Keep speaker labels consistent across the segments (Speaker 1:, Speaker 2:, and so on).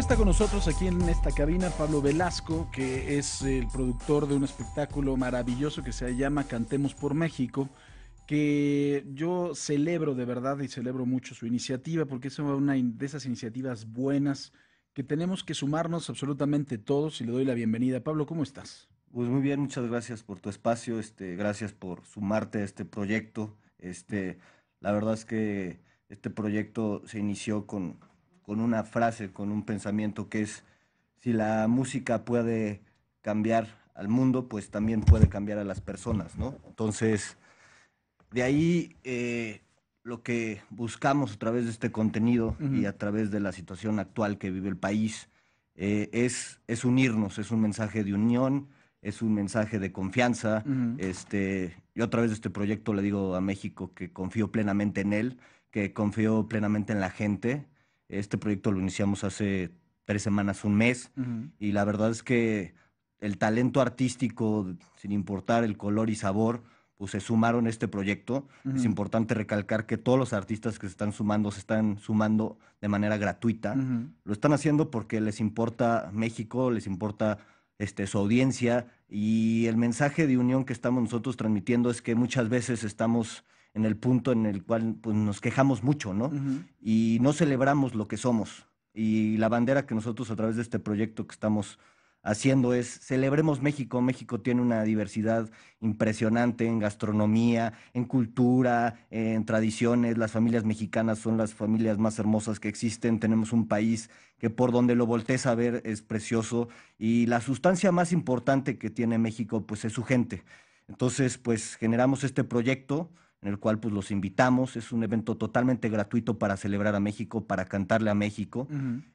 Speaker 1: está con nosotros aquí en esta cabina Pablo Velasco, que es el productor de un espectáculo maravilloso que se llama Cantemos por México, que yo celebro de verdad y celebro mucho su iniciativa, porque es una de esas iniciativas buenas que tenemos que sumarnos absolutamente todos y le doy la bienvenida. Pablo, ¿cómo estás? Pues muy bien, muchas gracias por tu espacio, este, gracias por sumarte a este proyecto. Este, la verdad es que este proyecto se inició con, con una frase, con un pensamiento que es, si la música puede cambiar al mundo, pues también puede cambiar a las personas, ¿no? Entonces, de ahí eh, lo que buscamos a través de este contenido y a través de la situación actual que vive el país eh, es, es unirnos, es un mensaje de unión, es un mensaje de confianza. este, yo a través de este proyecto le digo a México que confío plenamente en él, que confío plenamente en la gente, este proyecto lo iniciamos hace tres semanas, un mes, y la verdad es que el talento artístico, sin importar el color y sabor, pues se sumaron a este proyecto. Es importante recalcar que todos los artistas que se están sumando se están sumando de manera gratuita. Lo están haciendo porque les importa México, les importa este, su audiencia y el mensaje de unión que estamos nosotros transmitiendo es que muchas veces estamos en el punto en el cual pues, nos quejamos mucho, ¿no? Y no celebramos lo que somos. Y la bandera que nosotros a través de este proyecto que estamos haciendo es celebremos México. México tiene una diversidad impresionante en gastronomía, en cultura, en tradiciones. Las familias mexicanas son las familias más hermosas que existen. Tenemos un país que por donde lo voltees a ver es precioso. Y la sustancia más importante que tiene México, pues es su gente. Entonces, pues generamos este proyecto en el cual pues los invitamos. Es un evento totalmente gratuito para celebrar a México, para cantarle a México.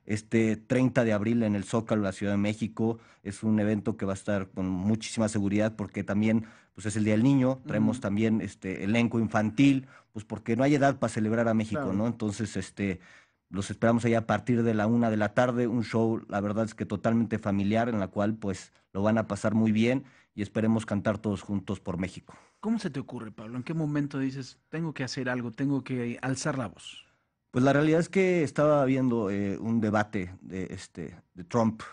Speaker 1: Este 30 de abril en el Zócalo, la Ciudad de México, es un evento que va a estar con muchísima seguridad porque también pues es el Día del Niño, traemos también este elenco infantil, pues porque no hay edad para celebrar a México, ¿no? Entonces, este... Los esperamos allá a partir de la una de la tarde, un show, la verdad es que totalmente familiar, en la cual pues lo van a pasar muy bien y esperemos cantar todos juntos por México. ¿Cómo se te ocurre, Pablo? ¿En qué momento dices, tengo que hacer algo, tengo que alzar la voz? Pues la realidad es que estaba viendo eh, un debate de, este, de Trump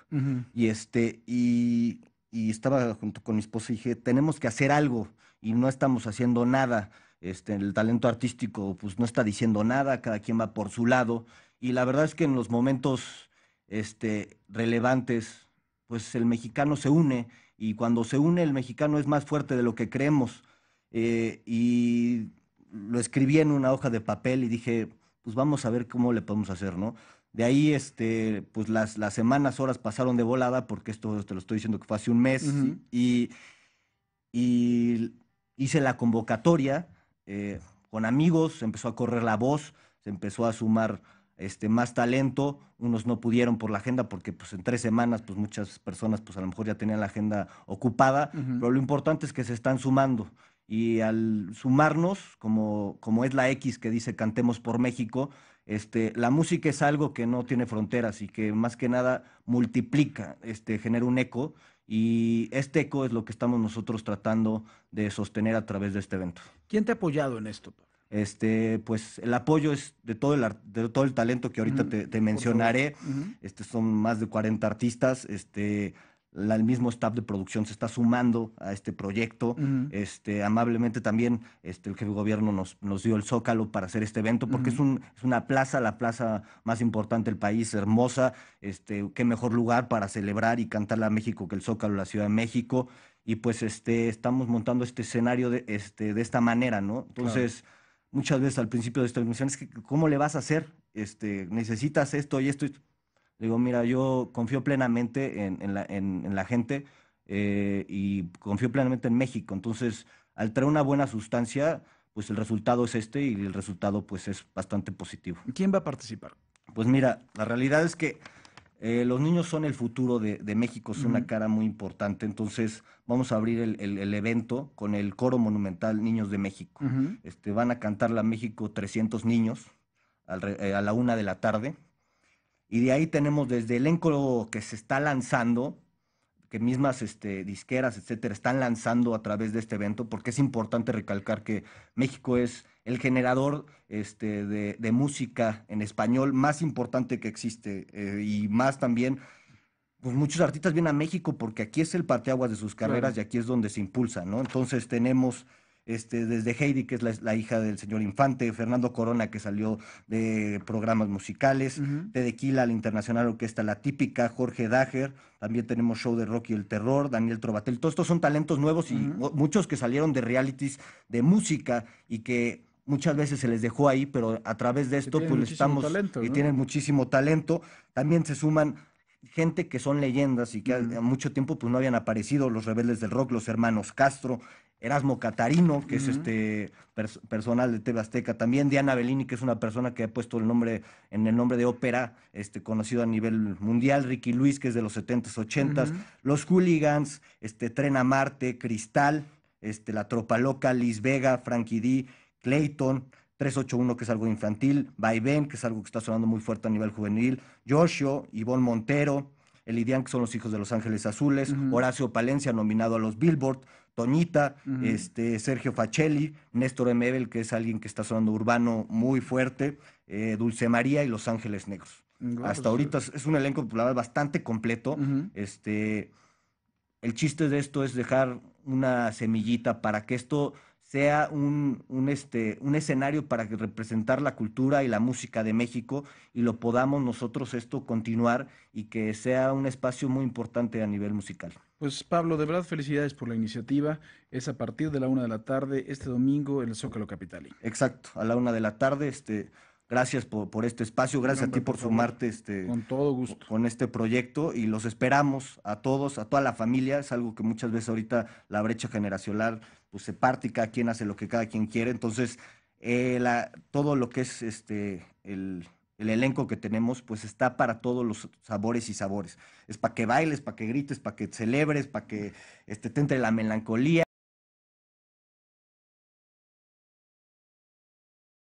Speaker 1: y, este, y, estaba junto con mi esposa y dije, tenemos que hacer algo y no estamos haciendo nada. Este, el talento artístico pues no está diciendo nada, cada quien va por su lado y la verdad es que en los momentos este, relevantes pues el mexicano se une y cuando se une el mexicano es más fuerte de lo que creemos. Eh, y lo escribí en una hoja de papel y dije, pues vamos a ver cómo le podemos hacer, ¿no? De ahí, este, pues las, las semanas, horas pasaron de volada, porque esto te lo estoy diciendo que fue hace un mes, y, y, hice la convocatoria eh, con amigos, empezó a correr la voz, se empezó a sumar este, más talento, unos no pudieron por la agenda, porque pues en tres semanas, pues muchas personas, pues a lo mejor ya tenían la agenda ocupada, pero lo importante es que se están sumando y al sumarnos, como, como es la X que dice Cantemos por México, este, la música es algo que no tiene fronteras y que más que nada multiplica, este, genera un eco y este eco es lo que estamos nosotros tratando de sostener a través de este evento. ¿Quién te ha apoyado en esto? Este, pues el apoyo es de todo el, de todo el talento que ahorita mm, te, mencionaré. este, son más de 40 artistas. Este, el mismo staff de producción se está sumando a este proyecto. este, amablemente también este, el jefe de gobierno nos, nos dio el zócalo para hacer este evento, porque es, un, es una plaza, la plaza más importante del país, hermosa. Este, qué mejor lugar para celebrar y cantar a México que el zócalo, la Ciudad de México. Y pues este, estamos montando este escenario de, este, de esta manera, ¿no? Entonces... Muchas veces al principio de esta transmisión es que, ¿cómo le vas a hacer? Este, necesitas esto y esto. Y esto? digo, mira, yo confío plenamente en, la, gente eh, y confío plenamente en México. Entonces, al traer una buena sustancia, pues el resultado es este y el resultado pues es bastante positivo. ¿Quién va a participar? Pues mira, la realidad es que eh, los niños son el futuro de, México, son una cara muy importante. Entonces, vamos a abrir el, evento con el coro monumental Niños de México. este, van a cantar la México 300 niños eh, a la una de la tarde. Y de ahí tenemos desde elenco que se está lanzando, que mismas este, disqueras, etcétera, están lanzando a través de este evento, porque es importante recalcar que México es el generador este, de, música en español más importante que existe eh, y más también. Pues muchos artistas vienen a México porque aquí es el parteaguas de sus carreras y aquí es donde se impulsa, ¿no? Entonces tenemos este, desde Heidi, que es la, hija del señor Infante, Fernando Corona, que salió de programas musicales, Tedequila, la Internacional Orquesta La Típica, Jorge Dager, también tenemos show de Rocky el Terror, Daniel Trovatel, todos estos son talentos nuevos y muchos que salieron de realities de música y que muchas veces se les dejó ahí, pero a través de esto pues estamos y tienen muchísimo talento, también se suman gente que son leyendas y que hace mucho tiempo pues no habían aparecido, los rebeldes del rock, los hermanos Castro, Erasmo Catarino, que es este personal de TV Azteca, también Diana Bellini, que es una persona que ha puesto el nombre en el nombre de ópera, este, conocido a nivel mundial, Ricky Luis, que es de los 70s, 80s, Los Hooligans, este, Tren Marte, Cristal, este, La Tropa Loca, Liz Vega, Frankie D, Clayton, 381, que es algo infantil, Vaivén, que es algo que está sonando muy fuerte a nivel juvenil, Joshua Ivonne Montero, Elidian, que son los hijos de Los Ángeles Azules, Horacio Palencia, nominado a los Billboard, Toñita, este, Sergio Facelli, Néstor M. que es alguien que está sonando urbano muy fuerte, eh, Dulce María y Los Ángeles Negros. Mm, Hasta pues, ahorita es, un elenco popular bastante completo. este, el chiste de esto es dejar una semillita para que esto sea un, este, un escenario para representar la cultura y la música de México y lo podamos nosotros esto continuar y que sea un espacio muy importante a nivel musical. Pues Pablo, de verdad felicidades por la iniciativa. Es a partir de la una de la tarde este domingo en el Zócalo Capitali. Exacto, a la una de la tarde. Este, Gracias por, por este espacio, gracias a ti por, sumarte este, con todo gusto. Con este proyecto y los esperamos a todos, a toda la familia. Es algo que muchas veces ahorita la brecha generacional pues, se parte y cada quien hace lo que cada quien quiere. Entonces, eh, la, todo lo que es este, el, el elenco que tenemos, pues está para todos los sabores y sabores. Es para que bailes, para que grites, para que celebres, para que este, te entre la melancolía.